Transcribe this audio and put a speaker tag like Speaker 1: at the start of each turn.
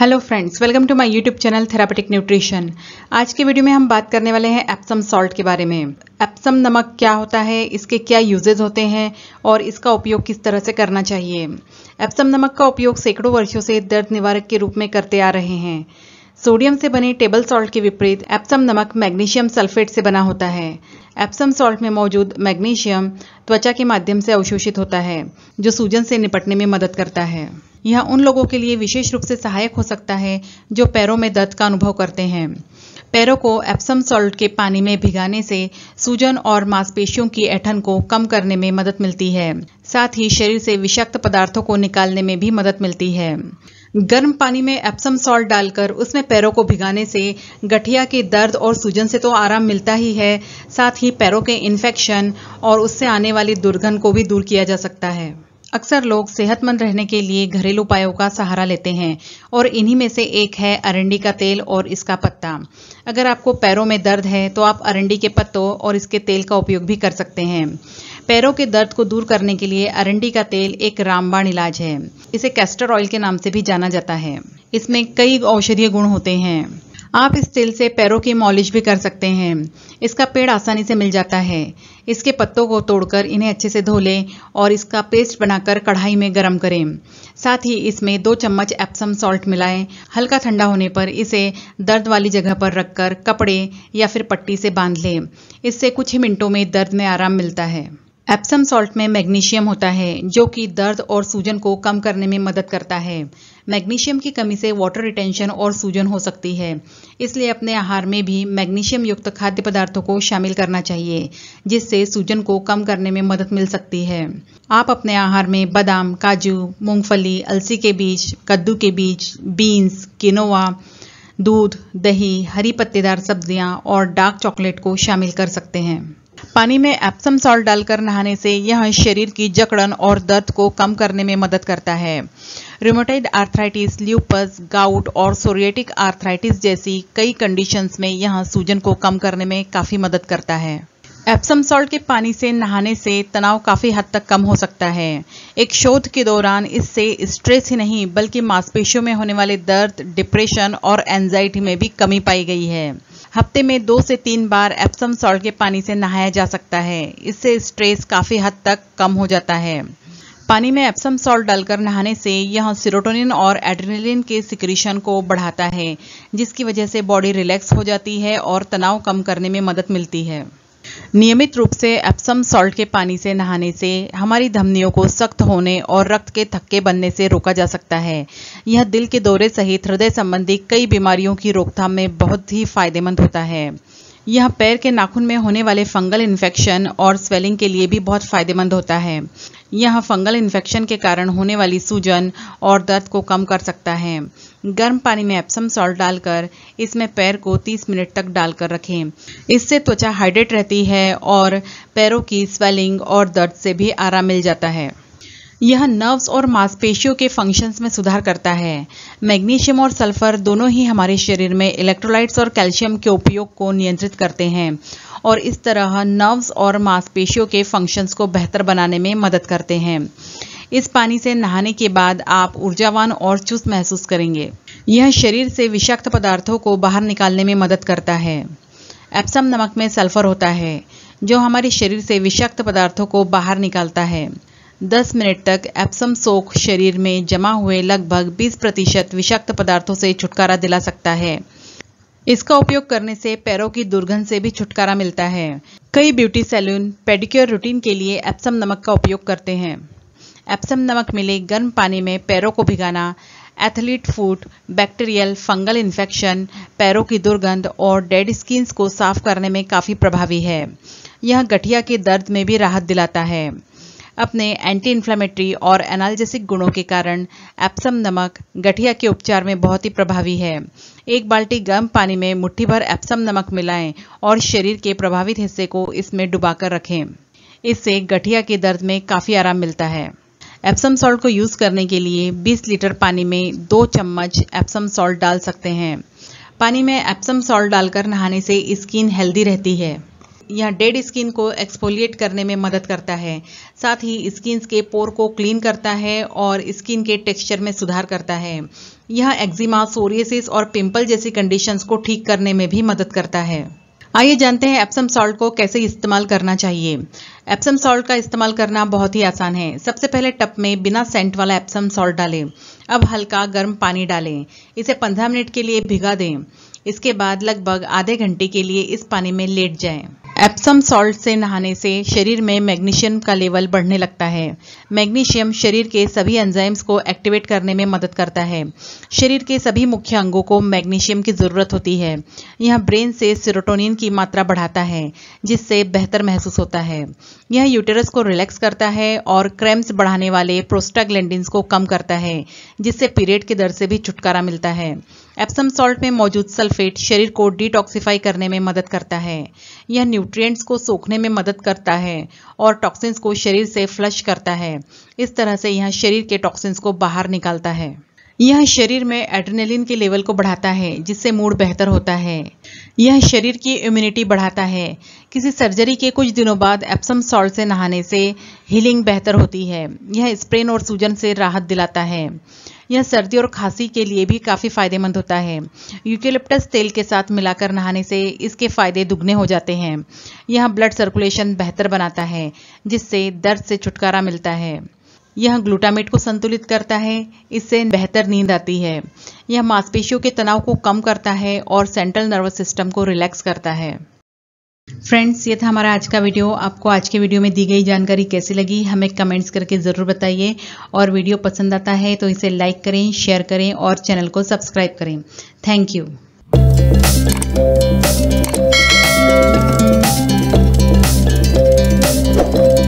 Speaker 1: Hello friends welcome to my YouTube channel therapeutic nutrition आज के video में हम बात करने वाले हैं एप्सम सॉल्ट के बारे में एप्सम नमक क्या होता है इसके क्या यूजेज होते हैं और इसका उपयोग किस तरह से करना चाहिए एप्सम नमक का उपयोग सैकड़ों वर्षों से दर्द निवारक के रूप में करते आ रहे हैं सोडियम से बने टेबल सॉल्ट के विपरीत एप्सम नमक मैग्नीशियम सल्फेट से बना होता है एप्सम सॉल्ट में मौजूद मैग्नीशियम त्वचा के माध्यम से अवशोषित होता है जो सूजन से निपटने में मदद करता है यह उन लोगों के लिए विशेष रूप से सहायक हो सकता है जो पैरों में दर्द का अनुभव करते हैं पैरों को एप्सम सॉल्ट के पानी में भिगाने से सूजन और मांसपेशियों की ऐठन को कम करने में मदद मिलती है साथ ही शरीर से विषाक्त पदार्थों को निकालने में भी मदद मिलती है गर्म पानी में एप्सम सॉल्ट डालकर उसमें पैरों को भिगाने से गठिया के दर्द और सूजन से तो आराम मिलता ही है साथ ही पैरों के इन्फेक्शन और उससे आने वाली दुर्गंध को भी दूर किया जा सकता है अक्सर लोग सेहतमंद रहने के लिए घरेलू उपायों का सहारा लेते हैं और इन्हीं में से एक है अरंडी का तेल और इसका पत्ता अगर आपको पैरों में दर्द है तो आप अरंडी के पत्तों और इसके तेल का उपयोग भी कर सकते हैं पैरों के दर्द को दूर करने के लिए अरंडी का तेल एक रामबाण इलाज है इसे कैस्टर ऑयल के नाम से भी जाना जाता है इसमें कई औषधीय गुण होते हैं आप इस तिल से पैरों की मॉलिश भी कर सकते हैं इसका पेड़ आसानी से मिल जाता है इसके पत्तों को तोड़कर इन्हें अच्छे से धो लें और इसका पेस्ट बनाकर कढ़ाई में गर्म करें साथ ही इसमें दो चम्मच एप्सम सॉल्ट मिलाएं हल्का ठंडा होने पर इसे दर्द वाली जगह पर रखकर कपड़े या फिर पट्टी से बांध लें इससे कुछ ही मिनटों में दर्द में आराम मिलता है एप्सम सॉल्ट में मैग्नीशियम होता है जो कि दर्द और सूजन को कम करने में मदद करता है मैग्नीशियम की कमी से वाटर रिटेंशन और सूजन हो सकती है इसलिए अपने आहार में भी मैग्नीशियम युक्त खाद्य पदार्थों को शामिल करना चाहिए जिससे सूजन को कम करने में मदद मिल सकती है आप अपने आहार में बादाम काजू मूंगफली अलसी के बीज कद्दू के बीज बीन्स किनोवा दूध दही हरी पत्तेदार सब्जियां और डार्क चॉकलेट को शामिल कर सकते हैं पानी में एप्सम सॉल्ट डालकर नहाने से यह शरीर की जकड़न और दर्द को कम करने में मदद करता है रिमोटाइड आर्थराइटिस ल्यूपस गाउट और सोरिएटिक आर्थराइटिस जैसी कई कंडीशंस में यह सूजन को कम करने में काफ़ी मदद करता है एप्सम सॉल्ट के पानी से नहाने से तनाव काफ़ी हद तक कम हो सकता है एक शोध के दौरान इससे स्ट्रेस ही नहीं बल्कि मांसपेशियों में होने वाले दर्द डिप्रेशन और एंजाइटी में भी कमी पाई गई है हफ्ते में दो से तीन बार एप्सम सॉल्ट के पानी से नहाया जा सकता है इससे स्ट्रेस काफ़ी हद तक कम हो जाता है पानी में एप्सम सॉल्ट डालकर नहाने से यह सिरोटोनिन और एड्रेनलिन के सिक्रीशन को बढ़ाता है जिसकी वजह से बॉडी रिलैक्स हो जाती है और तनाव कम करने में मदद मिलती है नियमित रूप से एप्सम सॉल्ट के पानी से नहाने से हमारी धमनियों को सख्त होने और रक्त के थक्के बनने से रोका जा सकता है यह दिल के दौरे सहित हृदय संबंधी कई बीमारियों की रोकथाम में बहुत ही फायदेमंद होता है यह पैर के नाखून में होने वाले फंगल इन्फेक्शन और स्वेलिंग के लिए भी बहुत फायदेमंद होता है यह फंगल इन्फेक्शन के कारण होने वाली सूजन और दर्द को कम कर सकता है गर्म पानी में एप्सम सॉल्ट डालकर इसमें पैर को 30 मिनट तक डालकर रखें इससे त्वचा हाइड्रेट रहती है और पैरों की स्वेलिंग और दर्द से भी आराम मिल जाता है यह नर्व्स और मांसपेशियों के फंक्शंस में सुधार करता है मैग्नीशियम और सल्फर दोनों ही हमारे शरीर में इलेक्ट्रोलाइट्स और कैल्शियम के उपयोग को नियंत्रित करते हैं और इस तरह नर्व्स और मांसपेशियों के फंक्शंस को बेहतर बनाने में मदद करते हैं इस पानी से नहाने के बाद आप ऊर्जावान और चुस्त महसूस करेंगे यह शरीर से विषाक्त पदार्थों को बाहर निकालने में मदद करता है एप्सम नमक में सल्फर होता है जो हमारे शरीर से विषाक्त पदार्थों को बाहर निकालता है 10 मिनट तक एप्सम सोख शरीर में जमा हुए लगभग 20 प्रतिशत विषाक्त पदार्थों से छुटकारा दिला सकता है इसका उपयोग करने से पैरों की दुर्गंध से भी छुटकारा मिलता है कई ब्यूटी सैलून पेडिक्योर रूटीन के लिए एप्सम नमक का उपयोग करते हैं एप्सम नमक मिले गर्म पानी में पैरों को भिगाना athlete foot bacterial fungal infection पैरों की दुर्गंध और डेड स्किन्स को साफ करने में काफ़ी प्रभावी है यह गठिया के दर्द में भी राहत दिलाता है अपने एंटी इन्फ्लेमेटरी और एनाल्जेसिक गुणों के कारण एप्सम नमक गठिया के उपचार में बहुत ही प्रभावी है एक बाल्टी गर्म पानी में मुट्ठी भर एप्सम नमक मिलाएं और शरीर के प्रभावित हिस्से को इसमें डुबाकर रखें इससे गठिया के दर्द में काफ़ी आराम मिलता है एप्सम सॉल्ट को यूज़ करने के लिए 20 लीटर पानी में दो चम्मच एप्सम सॉल्ट डाल सकते हैं पानी में एप्सम सॉल्ट डालकर नहाने से स्किन हेल्दी रहती है यह डेड स्किन को एक्सपोलिएट करने में मदद करता है साथ ही स्किन के पोर को क्लीन करता है और स्किन के टेक्सचर में सुधार करता है यह एक्जिमा सोरियसिस और पिंपल जैसी कंडीशंस को ठीक करने में भी मदद करता है आइए जानते हैं एप्सम सॉल्ट को कैसे इस्तेमाल करना चाहिए एप्सम सॉल्ट का इस्तेमाल करना बहुत ही आसान है सबसे पहले टप में बिना सेंट वाला एप्सम सॉल्ट डालें अब हल्का गर्म पानी डालें इसे 15 मिनट के लिए भिगा दें इसके बाद लगभग आधे घंटे के लिए इस पानी में लेट जाएं। एप्सम सॉल्ट से नहाने से शरीर में मैग्नीशियम का लेवल बढ़ने लगता है मैग्नीशियम शरीर के सभी एंजाइम्स को एक्टिवेट करने में मदद करता है शरीर के सभी मुख्य अंगों को मैग्नीशियम की ज़रूरत होती है यह ब्रेन से सिरोटोनिन की मात्रा बढ़ाता है जिससे बेहतर महसूस होता है यह यूटेरस को रिलैक्स करता है और क्रैम्स बढ़ाने वाले प्रोस्टाग्लैंडिन्स को कम करता है जिससे पीरियड के दर से भी छुटकारा मिलता है एप्सम सॉल्ट में मौजूद सल्फेट शरीर को डिटॉक्सिफाई करने में मदद करता है यह न्यूट्रिएंट्स को सोखने में मदद करता है और टॉक्सिन्स को शरीर से फ्लश करता है इस तरह से यह शरीर के टॉक्सिन्स को बाहर निकालता है यह शरीर में एड्रेनलिन के लेवल को बढ़ाता है जिससे मूड बेहतर होता है यह शरीर की इम्यूनिटी बढ़ाता है किसी सर्जरी के कुछ दिनों बाद एप्सम सॉल्ट से नहाने से हीलिंग बेहतर होती है यह स्प्रेन और सूजन से राहत दिलाता है यह सर्दी और खांसी के लिए भी काफ़ी फ़ायदेमंद होता है यूकेलिप्टस तेल के साथ मिलाकर नहाने से इसके फ़ायदे दुगने हो जाते हैं यह ब्लड सर्कुलेशन बेहतर बनाता है जिससे दर्द से छुटकारा मिलता है यह ग्लूटामेट को संतुलित करता है इससे बेहतर नींद आती है यह मांसपेशियों के तनाव को कम करता है और सेंट्रल नर्वस सिस्टम को रिलैक्स करता है फ्रेंड्स ये था हमारा आज का वीडियो आपको आज के वीडियो में दी गई जानकारी कैसी लगी हमें कमेंट्स करके ज़रूर बताइए और वीडियो पसंद आता है तो इसे लाइक करें शेयर करें और चैनल को सब्सक्राइब करें थैंक यू